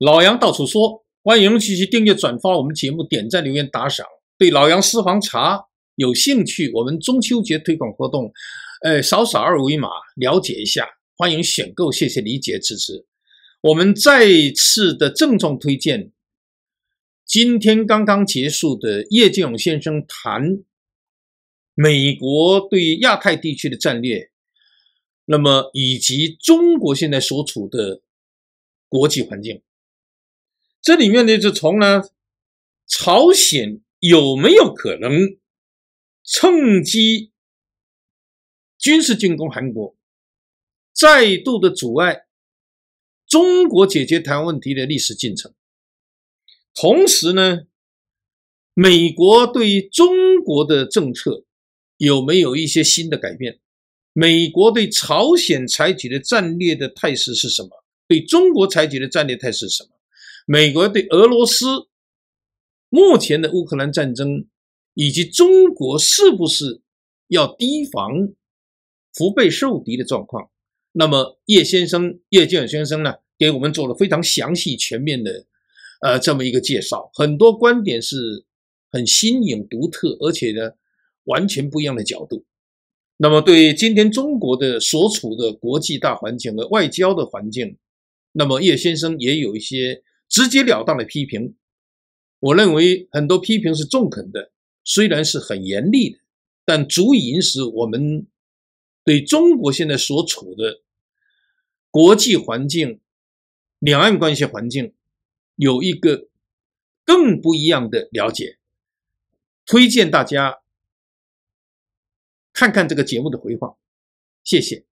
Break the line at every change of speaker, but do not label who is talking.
老杨到处说，欢迎继续订阅、转发我们节目，点赞、留言、打赏。对老杨私房茶有兴趣，我们中秋节推广活动，呃，扫扫二维码了解一下，欢迎选购。谢谢理解支持。我们再次的郑重推荐，今天刚刚结束的叶建勇先生谈美国对亚太地区的战略，那么以及中国现在所处的国际环境。这里面呢，就从呢，朝鲜有没
有可能趁机军事进攻韩国，再度的阻碍中国解决台湾
问题的历史进程？同时呢，美国对中国的政策有没有一些新的改变？美国对朝鲜采取的战略的态势是什么？对中国采取的战略态势是什么？美国对俄罗斯目前的乌克兰战争，以及中国是不是要提防腹背受敌的状况？那么叶先生、叶建先生呢，给我们做了非常详细、全面的呃这么一个介绍，很多观点是很新颖、独特，而且呢完全不一样的角度。那么对今天中国的所处的国际大环境和外交的环境，那么叶先生也有一些。直截了当的批评，我认为很多批评是中肯的，虽然是很严厉的，但足以使我们对中国现在所处的国际环境、两岸关系环境有一个更不一样的了解。
推荐大家看看这个节目的回放，谢谢。